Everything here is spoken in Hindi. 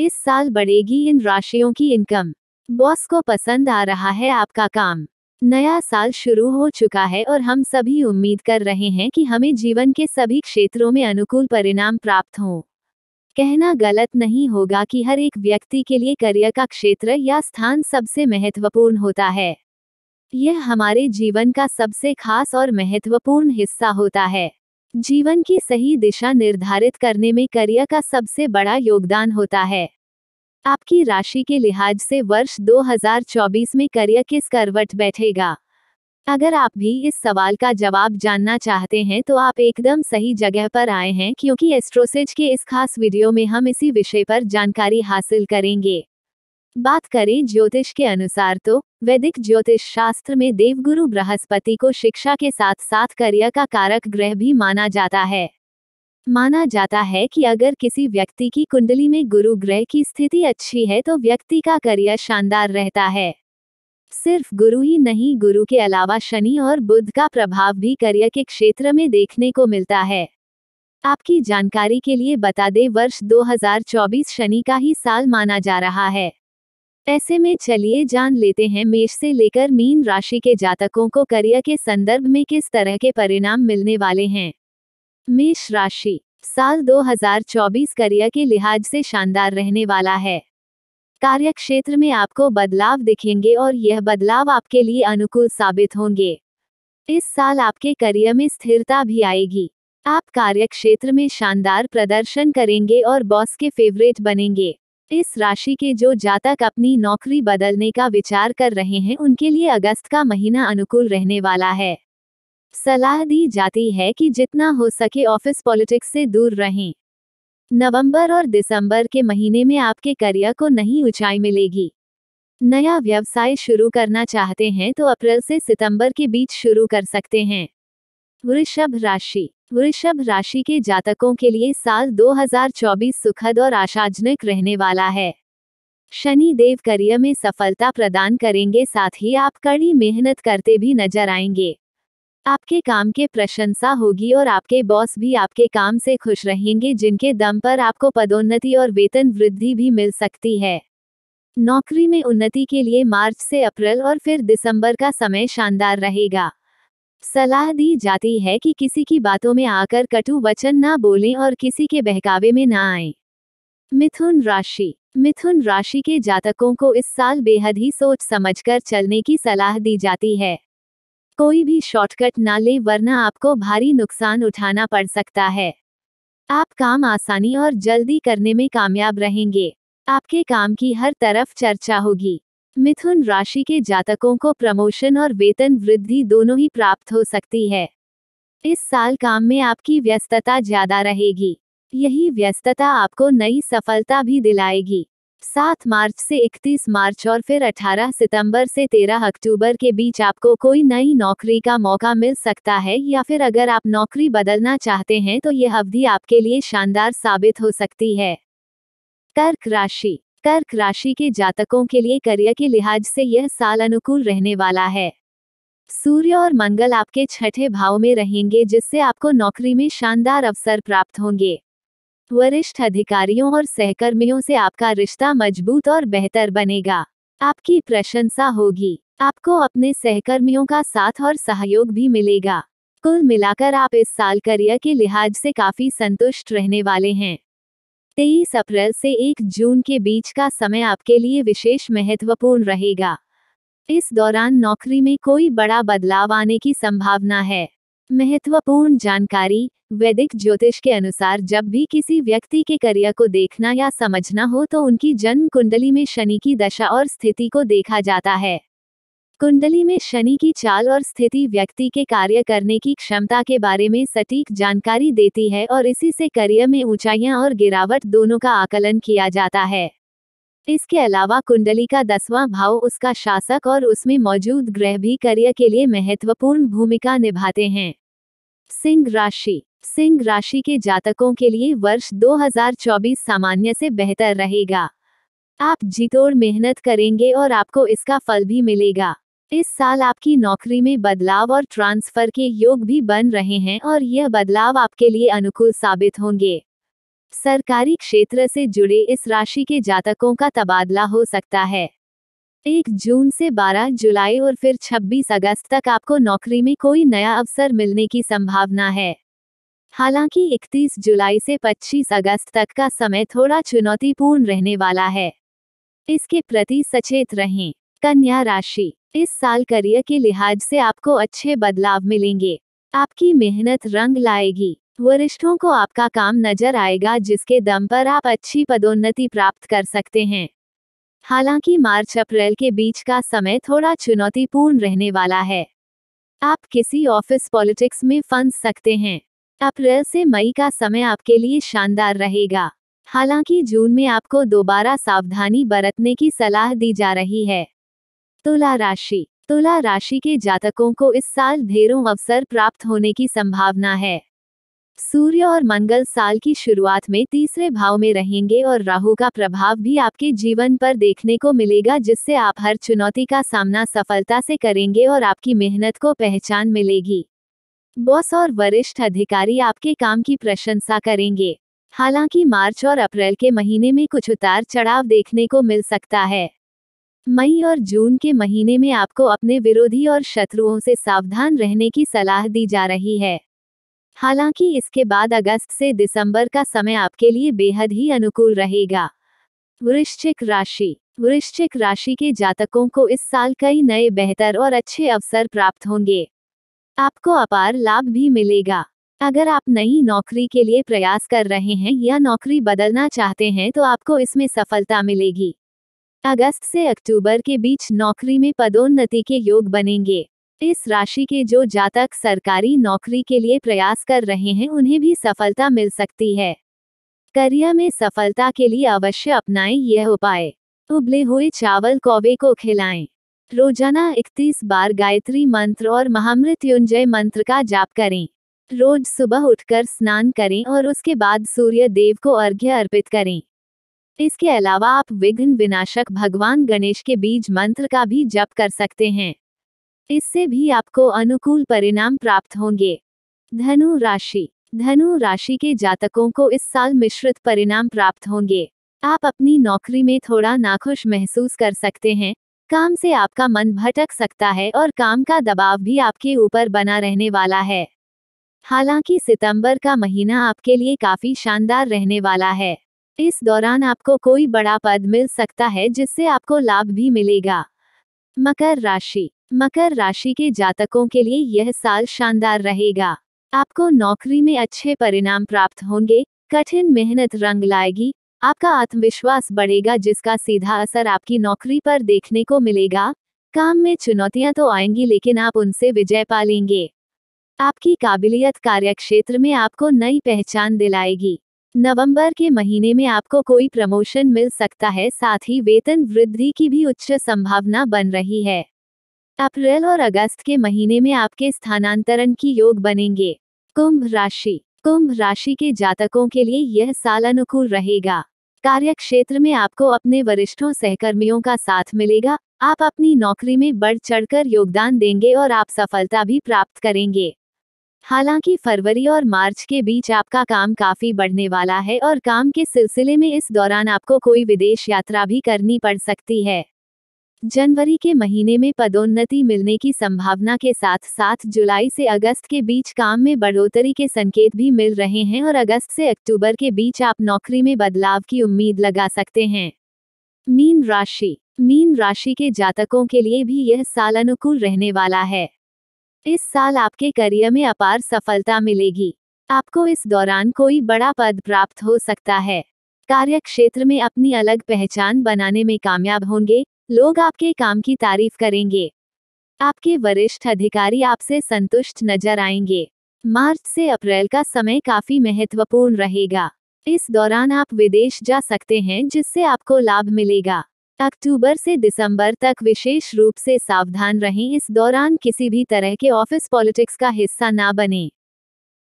इस साल बढ़ेगी इन राशियों की इनकम बॉस को पसंद आ रहा है आपका काम नया साल शुरू हो चुका है और हम सभी उम्मीद कर रहे हैं कि हमें जीवन के सभी क्षेत्रों में अनुकूल परिणाम प्राप्त हों कहना गलत नहीं होगा कि हर एक व्यक्ति के लिए करियर का क्षेत्र या स्थान सबसे महत्वपूर्ण होता है यह हमारे जीवन का सबसे खास और महत्वपूर्ण हिस्सा होता है जीवन की सही दिशा निर्धारित करने में करियर का सबसे बड़ा योगदान होता है आपकी राशि के लिहाज से वर्ष 2024 में करियर किस करवट बैठेगा अगर आप भी इस सवाल का जवाब जानना चाहते हैं तो आप एकदम सही जगह पर आए हैं क्योंकि एस्ट्रोसेज के इस खास वीडियो में हम इसी विषय पर जानकारी हासिल करेंगे बात करें ज्योतिष के अनुसार तो वैदिक ज्योतिष शास्त्र में देवगुरु बृहस्पति को शिक्षा के साथ साथ करियर का कारक ग्रह भी माना जाता है माना जाता है कि अगर किसी व्यक्ति की कुंडली में गुरु ग्रह की स्थिति अच्छी है तो व्यक्ति का करियर शानदार रहता है सिर्फ गुरु ही नहीं गुरु के अलावा शनि और बुद्ध का प्रभाव भी करियर के क्षेत्र में देखने को मिलता है आपकी जानकारी के लिए बता दें वर्ष 2024 शनि का ही साल माना जा रहा है ऐसे में चलिए जान लेते हैं मेष से लेकर मीन राशि के जातकों को करियर के संदर्भ में किस तरह के परिणाम मिलने वाले हैं मेष राशि साल 2024 करियर के लिहाज से शानदार रहने वाला है कार्य क्षेत्र में आपको बदलाव दिखेंगे और यह बदलाव आपके लिए अनुकूल साबित होंगे इस साल आपके करियर में स्थिरता भी आएगी आप कार्य क्षेत्र में शानदार प्रदर्शन करेंगे और बॉस के फेवरेट बनेंगे इस राशि के जो जातक अपनी नौकरी बदलने का विचार कर रहे हैं उनके लिए अगस्त का महीना अनुकूल रहने वाला है सलाह दी जाती है कि जितना हो सके ऑफिस पॉलिटिक्स से दूर रहें नवंबर और दिसंबर के महीने में आपके करियर को नहीं ऊंचाई मिलेगी नया व्यवसाय शुरू करना चाहते हैं तो अप्रैल से सितंबर के बीच शुरू कर सकते हैं वृषभ राशि वृषभ राशि के जातकों के लिए साल 2024 सुखद और आशाजनक रहने वाला है शनि देव करियर में सफलता प्रदान करेंगे साथ ही आप कड़ी मेहनत करते भी नजर आएंगे आपके काम के प्रशंसा होगी और आपके बॉस भी आपके काम से खुश रहेंगे जिनके दम पर आपको पदोन्नति और वेतन वृद्धि भी मिल सकती है नौकरी में उन्नति के लिए मार्च से अप्रैल और फिर दिसंबर का समय शानदार रहेगा सलाह दी जाती है कि किसी की बातों में आकर कटु वचन ना बोलें और किसी के बहकावे में ना आए मिथुन राशि मिथुन राशि के जातकों को इस साल बेहद ही सोच समझकर चलने की सलाह दी जाती है कोई भी शॉर्टकट ना ले वरना आपको भारी नुकसान उठाना पड़ सकता है आप काम आसानी और जल्दी करने में कामयाब रहेंगे आपके काम की हर तरफ चर्चा होगी मिथुन राशि के जातकों को प्रमोशन और वेतन वृद्धि दोनों ही प्राप्त हो सकती है इस साल काम में आपकी व्यस्तता ज्यादा रहेगी यही व्यस्तता आपको नई सफलता भी दिलाएगी सात मार्च से इकतीस मार्च और फिर 18 सितंबर से 13 अक्टूबर के बीच आपको कोई नई नौकरी का मौका मिल सकता है या फिर अगर आप नौकरी बदलना चाहते हैं तो यह अवधि आपके लिए शानदार साबित हो सकती है कर्क राशि कर्क राशि के जातकों के लिए करियर के लिहाज से यह साल अनुकूल रहने वाला है सूर्य और मंगल आपके छठे भाव में रहेंगे जिससे आपको नौकरी में शानदार अवसर प्राप्त होंगे वरिष्ठ अधिकारियों और सहकर्मियों से आपका रिश्ता मजबूत और बेहतर बनेगा आपकी प्रशंसा होगी आपको अपने सहकर्मियों का साथ और सहयोग भी मिलेगा कुल मिलाकर आप इस साल करियर के लिहाज से काफी संतुष्ट रहने वाले हैं तेईस अप्रैल से एक जून के बीच का समय आपके लिए विशेष महत्वपूर्ण रहेगा इस दौरान नौकरी में कोई बड़ा बदलाव आने की संभावना है महत्वपूर्ण जानकारी वैदिक ज्योतिष के अनुसार जब भी किसी व्यक्ति के करियर को देखना या समझना हो तो उनकी जन्म कुंडली में शनि की दशा और स्थिति को देखा जाता है कुंडली में शनि की चाल और स्थिति व्यक्ति के कार्य करने की क्षमता के बारे में सटीक जानकारी देती है और इसी से करियर में ऊंचाइयां और गिरावट दोनों का आकलन किया जाता है इसके अलावा कुंडली का दसवां भाव उसका शासक और उसमें मौजूद ग्रह भी करियर के लिए महत्वपूर्ण भूमिका निभाते हैं सिंह राशि सिंह राशि के जातकों के लिए वर्ष 2024 सामान्य से बेहतर रहेगा आप जीतोड़ मेहनत करेंगे और आपको इसका फल भी मिलेगा इस साल आपकी नौकरी में बदलाव और ट्रांसफर के योग भी बन रहे हैं और यह बदलाव आपके लिए अनुकूल साबित होंगे सरकारी क्षेत्र से जुड़े इस राशि के जातकों का तबादला हो सकता है एक जून से 12 जुलाई और फिर 26 अगस्त तक आपको नौकरी में कोई नया अवसर मिलने की संभावना है हालांकि 31 जुलाई से 25 अगस्त तक का समय थोड़ा चुनौतीपूर्ण रहने वाला है इसके प्रति सचेत रहें कन्या राशि इस साल करियर के लिहाज से आपको अच्छे बदलाव मिलेंगे आपकी मेहनत रंग लाएगी वरिष्ठों को आपका काम नजर आएगा जिसके दम पर आप अच्छी पदोन्नति प्राप्त कर सकते हैं हालांकि मार्च अप्रैल के बीच का समय थोड़ा चुनौतीपूर्ण रहने वाला है आप किसी ऑफिस पॉलिटिक्स में फंस सकते हैं अप्रैल से मई का समय आपके लिए शानदार रहेगा हालांकि जून में आपको दोबारा सावधानी बरतने की सलाह दी जा रही है तुला राशि तुला राशि के जातकों को इस साल ढेरों अवसर प्राप्त होने की संभावना है सूर्य और मंगल साल की शुरुआत में तीसरे भाव में रहेंगे और राहु का प्रभाव भी आपके जीवन पर देखने को मिलेगा जिससे आप हर चुनौती का सामना सफलता से करेंगे और आपकी मेहनत को पहचान मिलेगी बॉस और वरिष्ठ अधिकारी आपके काम की प्रशंसा करेंगे हालांकि मार्च और अप्रैल के महीने में कुछ उतार चढ़ाव देखने को मिल सकता है मई और जून के महीने में आपको अपने विरोधी और शत्रुओं से सावधान रहने की सलाह दी जा रही है हालांकि इसके बाद अगस्त से दिसंबर का समय आपके लिए बेहद ही अनुकूल रहेगा वृश्चिक राशि वृश्चिक राशि के जातकों को इस साल कई नए बेहतर और अच्छे अवसर प्राप्त होंगे आपको अपार लाभ भी मिलेगा अगर आप नई नौकरी के लिए प्रयास कर रहे हैं या नौकरी बदलना चाहते हैं तो आपको इसमें सफलता मिलेगी अगस्त से अक्टूबर के बीच नौकरी में पदोन्नति के योग बनेंगे इस राशि के जो जातक सरकारी नौकरी के लिए प्रयास कर रहे हैं उन्हें भी सफलता मिल सकती है करियर में सफलता के लिए अवश्य अपनाएं यह उपाय उबले हुए चावल कौवे को खिलाएं रोजाना 31 बार गायत्री मंत्र और महामृत्युंजय मंत्र का जाप करें रोज सुबह उठकर स्नान करें और उसके बाद सूर्य देव को अर्घ्य अर्पित करें इसके अलावा आप विघ्न विनाशक भगवान गणेश के बीज मंत्र का भी जप कर सकते हैं इससे भी आपको अनुकूल परिणाम प्राप्त होंगे धनु राशि धनु राशि के जातकों को इस साल मिश्रित परिणाम प्राप्त होंगे आप अपनी नौकरी में थोड़ा नाखुश महसूस कर सकते हैं काम से आपका मन भटक सकता है और काम का दबाव भी आपके ऊपर बना रहने वाला है हालांकि सितंबर का महीना आपके लिए काफी शानदार रहने वाला है इस दौरान आपको कोई बड़ा पद मिल सकता है जिससे आपको लाभ भी मिलेगा मकर राशि मकर राशि के जातकों के लिए यह साल शानदार रहेगा आपको नौकरी में अच्छे परिणाम प्राप्त होंगे कठिन मेहनत रंग लाएगी आपका आत्मविश्वास बढ़ेगा जिसका सीधा असर आपकी नौकरी पर देखने को मिलेगा काम में चुनौतियां तो आएंगी लेकिन आप उनसे विजय पालेंगे आपकी काबिलियत कार्यक्षेत्र में आपको नई पहचान दिलाएगी नवंबर के महीने में आपको कोई प्रमोशन मिल सकता है साथ ही वेतन वृद्धि की भी उच्च संभावना बन रही है अप्रैल और अगस्त के महीने में आपके स्थानांतरण की योग बनेंगे कुंभ राशि कुंभ राशि के जातकों के लिए यह साल अनुकूल रहेगा कार्य क्षेत्र में आपको अपने वरिष्ठों सहकर्मियों का साथ मिलेगा आप अपनी नौकरी में बढ़ चढ़कर योगदान देंगे और आप सफलता भी प्राप्त करेंगे हालांकि फरवरी और मार्च के बीच आपका काम काफी बढ़ने वाला है और काम के सिलसिले में इस दौरान आपको कोई विदेश यात्रा भी करनी पड़ सकती है जनवरी के महीने में पदोन्नति मिलने की संभावना के साथ साथ जुलाई से अगस्त के बीच काम में बढ़ोतरी के संकेत भी मिल रहे हैं और अगस्त से अक्टूबर के बीच आप नौकरी में बदलाव की उम्मीद लगा सकते हैं मीन राशि मीन राशि के जातकों के लिए भी यह साल अनुकूल रहने वाला है इस साल आपके करियर में अपार सफलता मिलेगी आपको इस दौरान कोई बड़ा पद प्राप्त हो सकता है कार्य क्षेत्र में अपनी अलग पहचान बनाने में कामयाब होंगे लोग आपके काम की तारीफ करेंगे आपके वरिष्ठ अधिकारी आपसे संतुष्ट नजर आएंगे मार्च से अप्रैल का समय काफी महत्वपूर्ण रहेगा इस दौरान आप विदेश जा सकते हैं जिससे आपको लाभ मिलेगा अक्टूबर से दिसंबर तक विशेष रूप से सावधान रहें इस दौरान किसी भी तरह के ऑफिस पॉलिटिक्स का हिस्सा ना बने